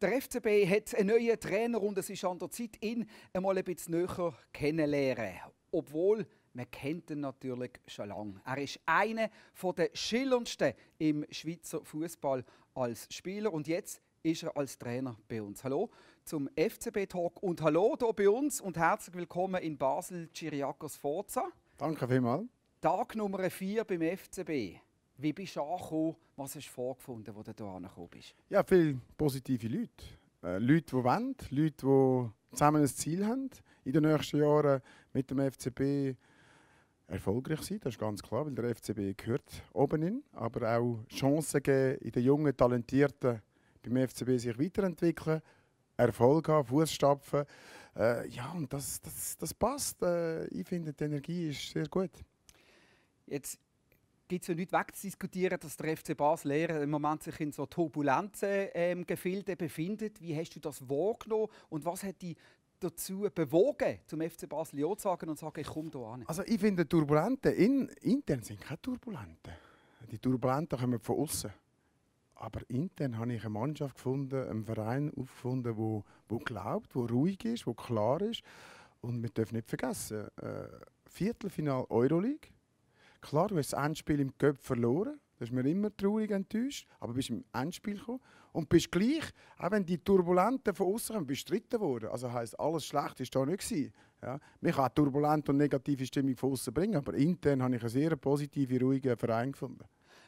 Der FCB hat einen neuen Trainer und es ist an der Zeit, ihn einmal ein bisschen näher kennenzulernen. Obwohl, man kennt ihn natürlich schon lange. Er ist einer der schillerndsten im Schweizer Fußball als Spieler und jetzt ist er als Trainer bei uns. Hallo zum FCB-Talk und hallo hier bei uns und herzlich willkommen in Basel, Chiriakos Forza. Danke vielmals. Tag Nummer 4 beim FCB. Wie bist du angekommen? Was hast du vorgefunden, als du hier angekommen bist? Ja, viele positive Leute. Äh, Leute, die wollen, Leute, die zusammen ein Ziel haben, in den nächsten Jahren mit dem FCB erfolgreich sein, das ist ganz klar, weil der FCB gehört oben hin, aber auch Chancen geben, in den jungen, talentierten beim FCB sich weiterentwickeln, Erfolg haben, Fußstapfen. Äh, ja, und das, das, das passt. Äh, ich finde, die Energie ist sehr gut. Jetzt gibt es ja nichts wegzudiskutieren, dass der FC Basel eher im Moment sich in so turbulenten ähm, Gefilden befindet. Wie hast du das wahrgenommen und was hat dich dazu bewogen, zum FC Basel Ja zu sagen und zu sagen, ich komme hier an? Also ich finde, Turbulenten in, intern sind keine Turbulenten. Die Turbulenten kommen von außen. Aber intern habe ich eine Mannschaft gefunden, einen Verein gefunden, wo, wo glaubt, wo ruhig ist, wo klar ist. Und wir dürfen nicht vergessen, äh, Viertelfinal Euroleague Klar, du hast das Endspiel im Cup verloren. Da ist mir immer traurig enttäuscht. Aber du bist im Endspiel gekommen. Und bist gleich, auch wenn die Turbulenten von außen kommen, bist dritten geworden. Also heisst, alles schlecht ist da nicht gewesen. Ja. Man kann turbulente und negative Stimmung von außen bringen, aber intern habe ich einen sehr positiven, ruhigen Verein gefunden.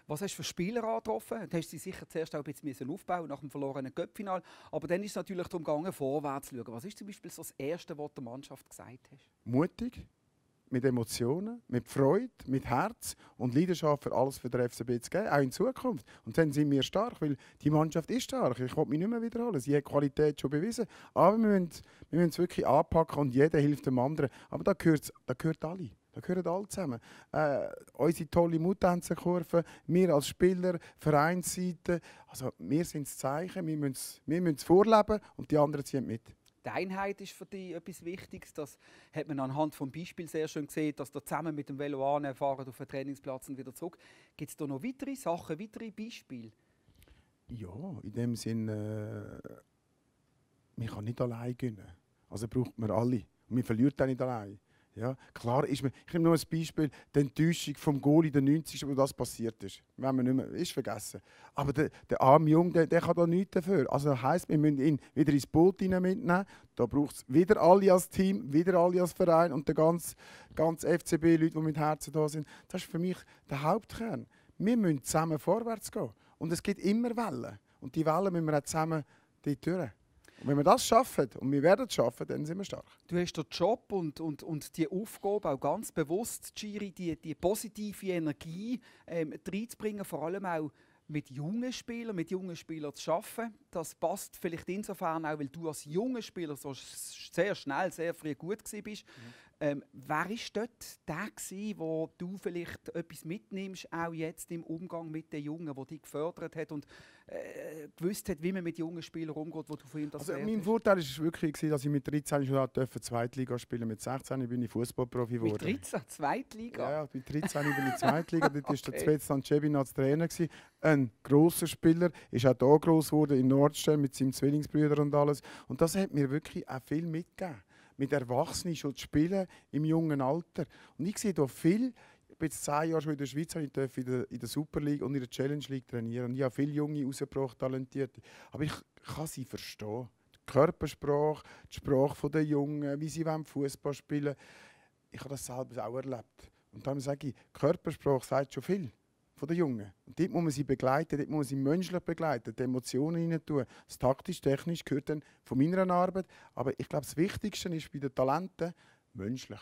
Was hast du für Spieler angetroffen? Du hast sie sicher zuerst auch ein bisschen aufbauen nach dem verlorenen Göppfinal. Aber dann ist es natürlich darum gegangen, vorwärts zu schauen. Was ist zum Beispiel so das Erste, was der Mannschaft gesagt hast? Mutig mit Emotionen, mit Freude, mit Herz und Leidenschaft für alles für den FCB zu geben, auch in Zukunft. Und dann sind wir stark, weil die Mannschaft ist stark. Ich will mich nicht mehr wiederholen. Sie hat Qualität schon bewiesen. Aber wir müssen, wir müssen es wirklich anpacken und jeder hilft dem anderen. Aber da gehört, da gehört alle. Da gehören alle zusammen. Äh, unsere tolle Mutanzenkurve, wir als Spieler, Vereinsseite. Also wir sind das Zeichen, wir müssen es wir müssen vorleben und die anderen ziehen mit. Die Einheit ist für dich etwas Wichtiges. Das hat man anhand vom Beispiel sehr schön gesehen, dass du zusammen mit dem Velo anfahren auf den Trainingsplatz und wieder zurück. Gibt es da noch weitere Sachen, weitere Beispiele? Ja, in dem Sinn, äh, man kann nicht allein gewinnen. Also braucht man alle. Und man verliert auch nicht allein. Ja, klar ist mir, ich nehme nur ein Beispiel, die Enttäuschung vom Goal in den 90 wo das passiert ist. Wir haben nicht mehr, ist vergessen. Aber der, der arme Junge, der, der kann da nichts dafür. Also das heisst, wir müssen ihn wieder ins Boot mitnehmen. Da braucht es wieder alle als Team, wieder alle als Verein und der ganze, ganze FCB, Leute, die mit Herzen da sind. Das ist für mich der Hauptkern. Wir müssen zusammen vorwärts gehen. Und es gibt immer Wellen. Und die Wellen müssen wir auch zusammen die Türen. Und wenn wir das schaffen, und wir werden es schaffen, dann sind wir stark. Du hast den Job und, und, und die Aufgabe auch ganz bewusst, Giri, die, die positive Energie ähm, reinzubringen, vor allem auch mit jungen Spielern, mit jungen Spielern zu arbeiten. Das passt vielleicht insofern auch, weil du als junger Spieler so sehr schnell, sehr früh gut bist. Mhm. Ähm, wer war dort der gewesen, wo du vielleicht etwas mitnimmst, auch jetzt im Umgang mit den Jungen, der dich gefördert hat und äh, gewusst hat, wie man mit jungen Spielern umgeht, wo du von ihm das also, Mein Vorteil war wirklich dass ich mit 13 schon durfte Zweitliga spielen. Mit 16 bin ich Fußballprofi geworden. Mit 13 Zweitliga? Ja, mit 13 bin ich Zweitliga. Dort okay. ist der Zvetzan Cebin als Trainer gewesen. Ein grosser Spieler, ist auch hier groß geworden in Nordstern mit seinen Zwillingsbrüdern und alles. Und das hat mir wirklich auch viel mitgegeben mit Erwachsenen schon zu spielen im jungen Alter. Und ich sehe hier viel, ich bin jetzt zehn Jahre schon in der Schweiz, ich darf in der, in der Super League und in der Challenge League trainieren. Und ich habe viele Junge rausgebracht, talentierte. Aber ich kann sie verstehen. Die Körpersprache, die Sprache der Jungen, wie sie Fußball spielen wollen. Ich habe das selber auch erlebt. Und darum sage ich, Körpersprache sagt schon viel von der Jungen. Und dort muss man sie begleiten, dort muss man sie menschlich begleiten, die Emotionen rein tun. Das taktisch-technisch gehört dann von meiner Arbeit. Aber ich glaube, das Wichtigste ist bei den Talenten menschlich.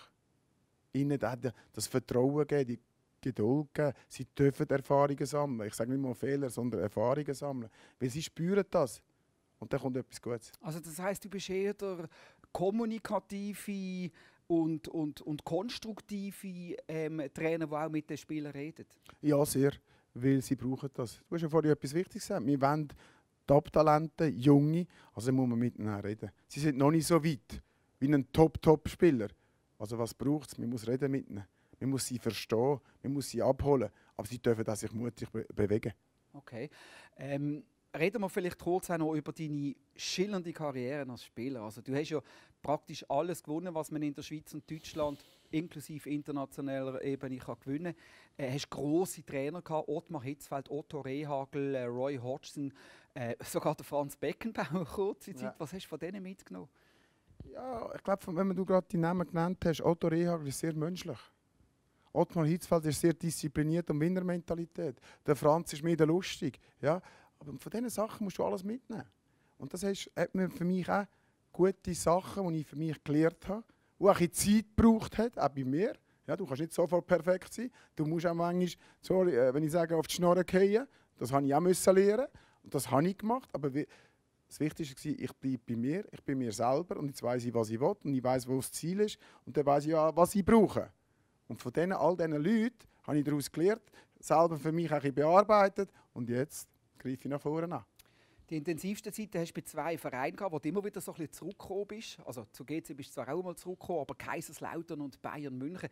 Ihnen das Vertrauen geben, die Geduld geben. Sie dürfen Erfahrungen sammeln. Ich sage nicht nur Fehler, sondern Erfahrungen sammeln. Weil sie spüren das. Und dann kommt etwas Gutes. Also das heißt, du bist eher der kommunikative und, und, und konstruktive ähm, Trainer, die auch mit den Spielern reden? Ja, sehr, weil sie brauchen das. Du hast ja vorhin etwas Wichtiges gesagt. Wir wollen Top-Talente, Junge, also muss man miteinander reden. Sie sind noch nicht so weit wie ein Top-Top-Spieler. Also was braucht es? Man muss reden mit ihnen. Man muss sie verstehen, man muss sie abholen. Aber sie dürfen das sich mutig be bewegen. Okay. Ähm, reden wir vielleicht kurz auch noch über deine schillernde Karriere als Spieler. Also du hast ja praktisch alles gewonnen, was man in der Schweiz und Deutschland inklusive internationaler Ebene kann gewinnen kann. Äh, hast grosse Trainer gehabt, Ottmar Hitzfeld, Otto Rehagel, äh, Roy Hodgson, äh, sogar der Franz Beckenbauer kurze Zeit. Ja. Was hast du von denen mitgenommen? Ja, ich glaube, wenn du gerade die Namen genannt hast, Otto Rehagel ist sehr menschlich. Ottmar Hitzfeld ist sehr diszipliniert und Winnermentalität. Der Franz ist mir der lustig. Ja? Aber von diesen Sachen musst du alles mitnehmen. Und das hat mir für mich auch gute Sachen, die ich für mich gelernt habe, die auch ein Zeit gebraucht hat, auch bei mir. Ja, du kannst nicht sofort perfekt sein. Du musst auch manchmal, sorry, äh, wenn ich sage, auf die Schnorren gehen, das habe ich auch müssen lernen. Und das habe ich gemacht. Aber das Wichtigste war, ich bleibe bei mir, ich bin mir selber und jetzt weiß ich, was ich will und ich weiß, wo das Ziel ist und dann weiß ich auch, was ich brauche. Und von denen, all diesen Leuten habe ich daraus gelernt, selber für mich auch bearbeitet und jetzt greife ich nach vorne an. Die intensivste Zeiten hast du bei zwei Vereinen gehabt, wo du immer wieder so ein bisschen zurückgekommen bist. Also zu GC bist du zwar auch mal zurückgekommen, aber Kaiserslautern und Bayern München.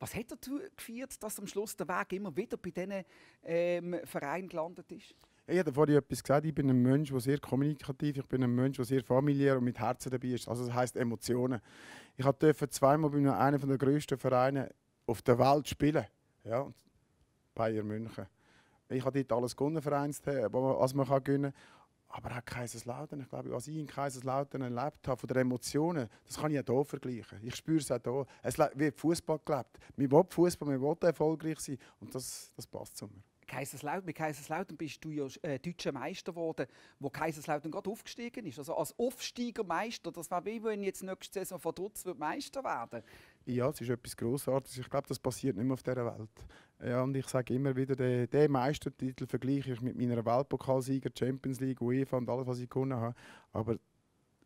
Was hat dazu geführt, dass am Schluss der Weg immer wieder bei diesen ähm, Vereinen gelandet ist? Ich habe vorhin etwas gesagt, ich bin ein Mensch, der sehr kommunikativ ist, ich bin ein Mensch, der sehr familiär und mit Herzen dabei ist. Also das heisst Emotionen. Ich durfte zweimal bei einem der grössten Vereine auf der Welt spielen. Ja, Bayern München. Ich habe dort alles gewonnen, Vereinsthemen, was man gewinnen kann aber auch Kaiserslautern. Ich glaube, was ich in Kaiserslautern erlebt habe, von den Emotionen, das kann ich auch hier vergleichen. Ich spüre es auch hier. Es wird Fußball gelebt. Wir wollen Fußball, wir wollen erfolgreich sein. Und das, das passt zu mir. Kaiserslautern, mit Kaiserslautern bist du ja äh, deutscher Meister geworden, wo Kaiserslautern gerade aufgestiegen ist. Also als Aufsteigermeister, das war wie wenn jetzt nächste Saison von Dutz Meister werden Ja, es ist etwas Grossartiges. Ich glaube, das passiert nicht mehr auf dieser Welt. Ja, und ich sage immer wieder, den, den Meistertitel vergleiche ich mit meiner Weltpokalsieger, Champions League, UEFA und alles, was ich gewonnen habe. Aber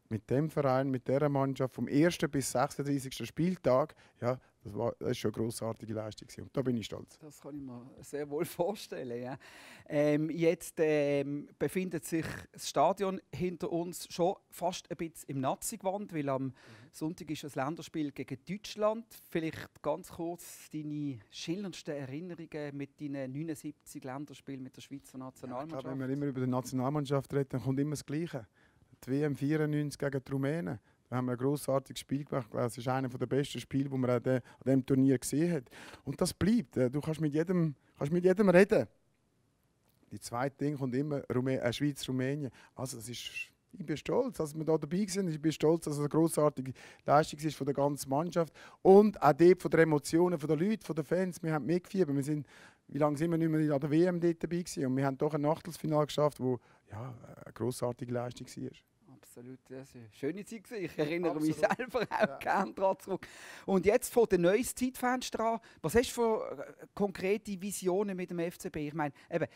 mit dem Verein, mit dieser Mannschaft, vom 1. bis 36. Spieltag, ja, das war das ist schon eine grossartige Leistung und da bin ich stolz. Das kann ich mir sehr wohl vorstellen. Ja. Ähm, jetzt ähm, befindet sich das Stadion hinter uns schon fast ein bisschen im Nazi-Gewand, weil am mhm. Sonntag ist das Länderspiel gegen Deutschland. Vielleicht ganz kurz deine schillerndsten Erinnerungen mit deinen 79 Länderspielen mit der Schweizer Nationalmannschaft. Ja, glaube, wenn wir immer über die Nationalmannschaft reden, dann kommt immer das Gleiche. Die WM 94 gegen die Rumänen wir haben ein großartiges Spiel gemacht. Es ist eines der besten Spiele, die man an diesem Turnier gesehen hat. Und das bleibt. Äh, du kannst mit jedem, kannst mit jedem reden. Die zweite Ding kommt immer Rumä äh, Schweiz, Rumänien. Also das ist ich bin stolz, dass wir hier dabei sind. Ich bin stolz, dass es eine großartige Leistung ist von der ganzen Mannschaft und auch dort von den Emotionen von den Leuten, von den Fans. Wir haben mitgefiebert. Wir sind, wie lange sind wir nicht mehr an der WM dabei gewesen? und wir haben doch ein Achtelfinale geschafft, wo ja eine großartige Leistung war absolut. Das war eine schöne Zeit. Gewesen. Ich erinnere absolut. mich selber auch ja. gerne daran zurück. Und jetzt von dem neuen Zeitfenster an. Was hast du für äh, konkrete Visionen mit dem FCB? Ich meine, eben,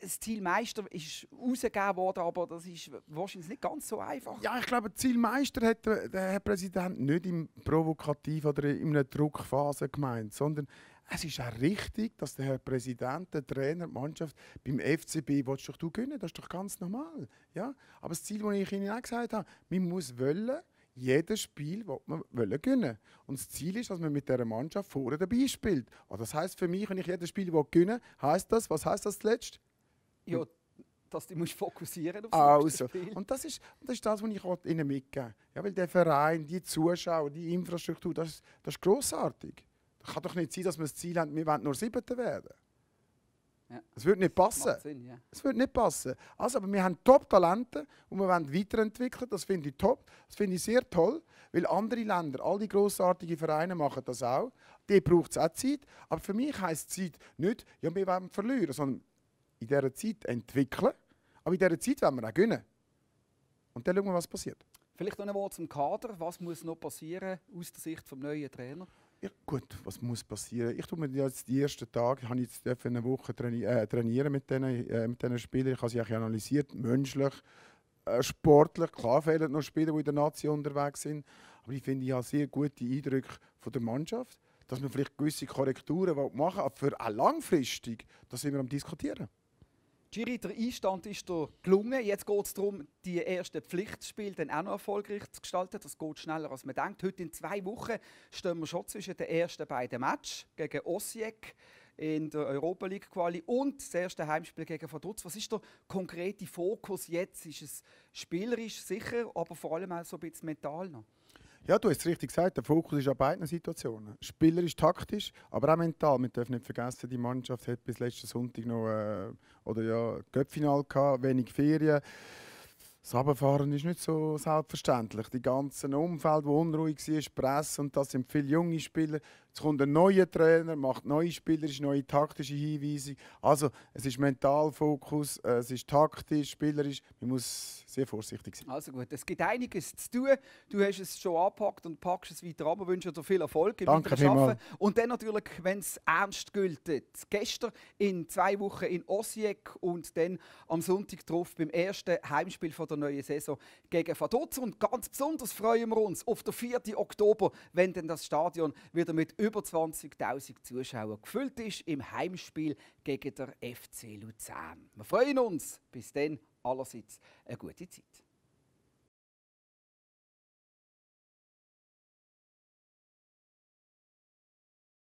das Ziel Meister ist rausgegeben worden, aber das ist wahrscheinlich nicht ganz so einfach. Ja, ich glaube, Zielmeister hat der Herr Präsident nicht im Provokativ oder in einer Druckphase gemeint, sondern es ist auch richtig, dass der Herr Präsident, der Trainer, die Mannschaft beim FCB willst doch du gewinnen, das ist doch ganz normal. Ja? Aber das Ziel, das ich Ihnen auch gesagt habe, man muss wollen, jedes Spiel will man wollen gewinnen. Und das Ziel ist, dass man mit dieser Mannschaft vorne dabei spielt. Und das heisst für mich, wenn ich jedes Spiel will gewinnen will, heisst das, was heisst das zuletzt? Ja, dass du musst fokussieren musst also. Und das ist, das ist das, was ich Ihnen mitgeben will. Ja, weil der Verein, die Zuschauer, die Infrastruktur, das, das ist grossartig. Das kann doch nicht sein, dass wir das Ziel haben, wir wollen nur Siebter werden. Es ja. würde nicht passen. Es ja. würde nicht passen. Also, aber wir haben Top-Talente und wir wollen weiterentwickeln. Das finde ich top. Das finde ich sehr toll, weil andere Länder, all die grossartigen Vereine machen das auch. Die braucht es auch Zeit. Aber für mich heisst Zeit nicht, ja, wir wollen verlieren, sondern in dieser Zeit entwickeln. Aber in dieser Zeit wollen wir auch gewinnen. Und dann schauen wir, was passiert. Vielleicht noch ein Wort zum Kader. Was muss noch passieren aus der Sicht des neuen Trainers? gut, was muss passieren? Ich tue mir jetzt die ersten Tage, habe jetzt eine Woche traini äh, trainieren mit diesen äh, mit den Spielern. Ich habe sie analysiert, menschlich, äh, sportlich. Klar fehlen noch Spieler, die in der Nation unterwegs sind. Aber ich finde, ich habe sehr gute Eindrücke von der Mannschaft, dass man vielleicht gewisse Korrekturen machen will, aber für auch langfristig, das sind wir am Diskutieren. Giri, der Einstand ist dir gelungen. Jetzt geht es darum, die ersten Pflichtspiele dann auch noch erfolgreich zu gestalten. Das geht schneller, als man denkt. Heute in zwei Wochen stehen wir schon zwischen den ersten beiden Matchs gegen Osijek in der Europa League Quali und das erste Heimspiel gegen Vaduz. Was ist der konkrete Fokus jetzt? Ist es spielerisch sicher, aber vor allem auch so ein bisschen mental noch? Ja, du hast es richtig gesagt, der Fokus ist an beiden Situationen. Spieler ist taktisch, aber auch mental. Man darf nicht vergessen, die Mannschaft hat bis letzten Sonntag noch äh, oder ja, Göppfinal gehabt, wenig Ferien. Das Abfahren ist nicht so selbstverständlich. Die ganzen Umfeld, wo unruhig war, Presse und das sind viele junge Spieler. Es kommt ein neuer Trainer, macht neue spielerische, neue taktische Hinweise. Also es ist Mentalfokus, es ist taktisch, spielerisch. Man muss sehr vorsichtig sein. Also gut, es gibt einiges zu tun. Du hast es schon angepackt und packst es weiter an. Wir wünschen dir viel Erfolg im Danke Schaffen. Und dann natürlich, wenn es ernst gilt. Gestern in zwei Wochen in Osijek und dann am Sonntag drauf beim ersten Heimspiel von der neuen Saison gegen Vaduz. Und ganz besonders freuen wir uns auf den 4. Oktober, wenn dann das Stadion wieder mit über 20.000 Zuschauer gefüllt ist im Heimspiel gegen der FC Luzern. Wir freuen uns. Bis dann allerseits eine gute Zeit.